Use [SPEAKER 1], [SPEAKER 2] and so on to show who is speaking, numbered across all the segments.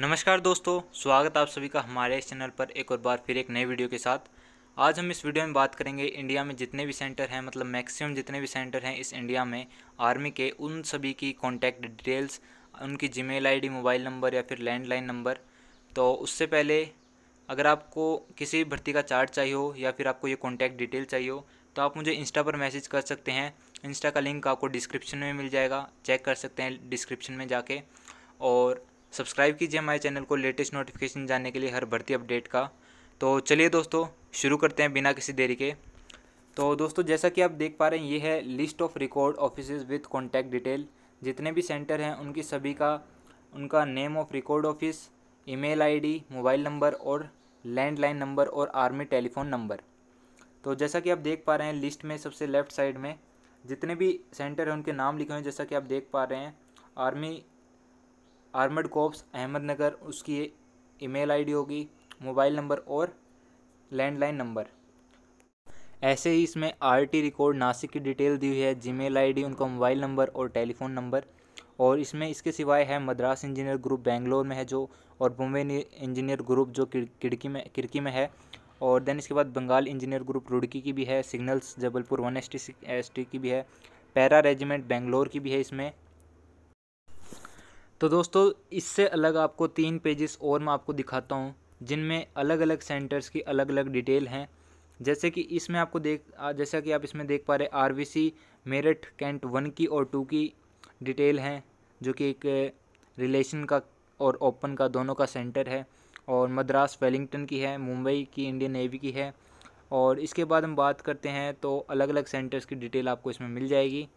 [SPEAKER 1] नमस्कार दोस्तों स्वागत आप सभी का हमारे इस चैनल पर एक और बार फिर एक नए वीडियो के साथ आज हम इस वीडियो में बात करेंगे इंडिया में जितने भी सेंटर हैं मतलब मैक्सिमम जितने भी सेंटर हैं इस इंडिया में आर्मी के उन सभी की कॉन्टैक्ट डिटेल्स उनकी जीमेल आईडी मोबाइल नंबर या फिर लैंडलाइन नंबर तो उससे पहले अगर आपको किसी भर्ती का चार्ट चाहिए हो या फिर आपको ये कॉन्टैक्ट डिटेल चाहिए हो तो आप मुझे इंस्टा पर मैसेज कर सकते हैं इंस्टा का लिंक आपको डिस्क्रिप्शन में मिल जाएगा चेक कर सकते हैं डिस्क्रिप्शन में जाके और सब्सक्राइब कीजिए हमारे चैनल को लेटेस्ट नोटिफिकेशन जानने के लिए हर भर्ती अपडेट का तो चलिए दोस्तों शुरू करते हैं बिना किसी देरी के तो दोस्तों जैसा कि आप देख पा रहे हैं ये है list of record office with contact detail जितने भी सेंटर हैं उनकी सभी का उनका name of record office email ID, mobile number और लैंडलाइन नंबर और आर्मी टेलीफोन नंबर तो जैसा कि आप देख पा रहे हैं लिस्ट में सबसे लेफ्ट साइड में जितने भी सेंटर हैं उनके नाम लिखे हुए हैं जैसा कि आप देख पा रहे हैं आर्मी आर्मड कॉप्स अहमदनगर उसकी ईमेल आईडी होगी मोबाइल नंबर और लैंडलाइन नंबर ऐसे ही इसमें आरटी रिकॉर्ड नासिक की डिटेल दी हुई है जीमेल आईडी उनका मोबाइल नंबर और टेलीफोन नंबर और इसमें इसके सिवाय है मद्रास इंजीनियर ग्रुप बेंगलोर में है जो और बम्बे इंजीनियर ग्रुप जो किड़की में किड़की में है और देन इसके बाद बंगाल इंजीनियर ग्रुप रुड़की की भी है signals Jabalpur one S T की भी है पैरा रेजिमेंट बेंगलोर की भी है इसमें तो दोस्तों इससे अलग आपको तीन पेजेस और मैं आपको दिखाता हूँ जिनमें अलग अलग सेंटर्स की अलग अलग डिटेल हैं जैसे कि इसमें आपको देख जैसा कि आप इसमें देख पा रहे आरवीसी मेरठ कैंट वन की और टू की डिटेल हैं जो कि एक रिलेशन का और ओपन का दोनों का सेंटर है और मद्रास वेलिंगटन की है मुंबई की इंडियन नेवी की है और इसके बाद हम बात करते हैं तो अलग अलग सेंटर्स की डिटेल आपको इसमें मिल जाएगी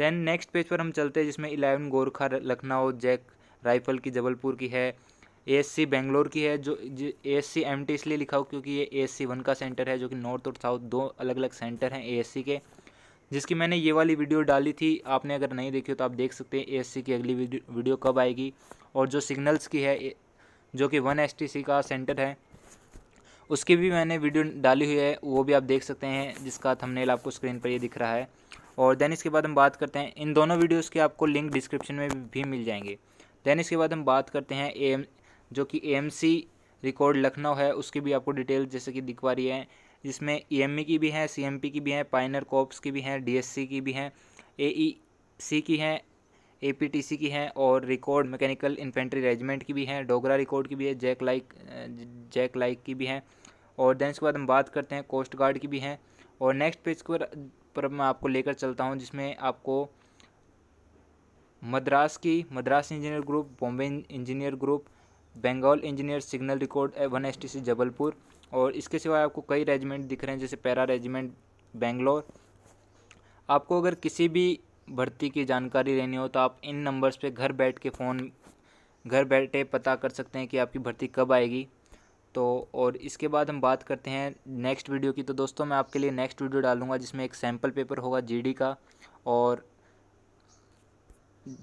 [SPEAKER 1] देन नेक्स्ट पेज पर हम चलते हैं जिसमें eleven Gorkha Lucknow JAK rifle की जबलपुर की है एएससी बेंगलोर की है जो एएससी एमटी इसलिए लिखा हो क्योंकि ये एएससी वन का सेंटर है जो कि नॉर्थ और साउथ दो अलग अलग सेंटर हैं एएससी के जिसकी मैंने ये वाली वीडियो डाली थी आपने अगर नहीं देखी हो तो आप देख सकते हैं एएससी की अगली वीडियो कब आएगी और जो सिग्नल्स की है जो कि वन एस का सेंटर है उसकी भी मैंने वीडियो डाली हुई है वो भी आप देख सकते हैं जिसका थंबनेल आपको स्क्रीन पर ये दिख रहा है और देन इसके बाद हम बात करते हैं इन दोनों वीडियोज़ के आपको लिंक डिस्क्रिप्शन में भी मिल जाएंगे देन इसके बाद हम बात करते हैं ए जो कि ए रिकॉर्ड लखनऊ है उसकी भी आपको डिटेल जैसे कि दिखवा रही है जिसमें ई की भी है सी की भी है पाइनर कॉप्स की भी हैं डी की भी हैं ए सी की हैं ए की हैं और रिकॉर्ड मैकेनिकल इन्फेंट्री रेजिमेंट की भी हैं डोगरा रिकॉर्ड की भी है जैक लाइक जैक लाइक की भी हैं और दैन इसके बाद हम बात करते हैं कोस्ट गार्ड की भी हैं और नेक्स्ट पेज पर, पर मैं आपको लेकर चलता हूँ जिसमें आपको मद्रास की Madras engineer group Bombay engineer group Bengal engineer signal record one S T C Jabalpur और इसके सिवा आपको कई रेजिमेंट दिख रहे हैं जैसे पैरा रेजिमेंट बेंगलोर आपको अगर किसी भी भर्ती की जानकारी लेनी हो तो आप इन नंबर्स पे घर बैठ के फ़ोन घर बैठे पता कर सकते हैं कि आपकी भर्ती कब आएगी तो और इसके बाद हम बात करते हैं नेक्स्ट वीडियो की तो दोस्तों मैं आपके लिए नेक्स्ट वीडियो डालूंगा जिसमें एक सैम्पल पेपर होगा जीडी का और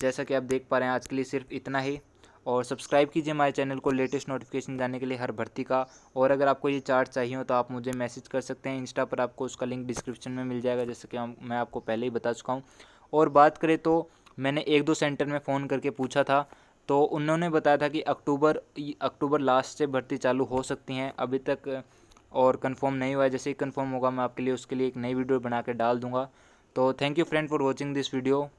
[SPEAKER 1] जैसा कि आप देख पा रहे हैं आज के लिए सिर्फ इतना ही और सब्सक्राइब कीजिए हमारे चैनल को लेटेस्ट नोटिफिकेशन जाने के लिए हर भर्ती का और अगर आपको ये चार्ट चाहिए हो तो आप मुझे मैसेज कर सकते हैं इंस्टा पर आपको उसका लिंक डिस्क्रिप्शन में मिल जाएगा जैसे कि मैं आपको पहले ही बता चुका हूँ और बात करें तो मैंने एक दो सेंटर में फ़ोन करके पूछा था तो उन्होंने बताया था कि अक्टूबर अक्टूबर लास्ट से भर्ती चालू हो सकती हैं अभी तक और कंफर्म नहीं हुआ है जैसे ही कंफर्म होगा मैं आपके लिए उसके लिए एक नई वीडियो बना के डाल दूँगा तो thank you friend for watching this video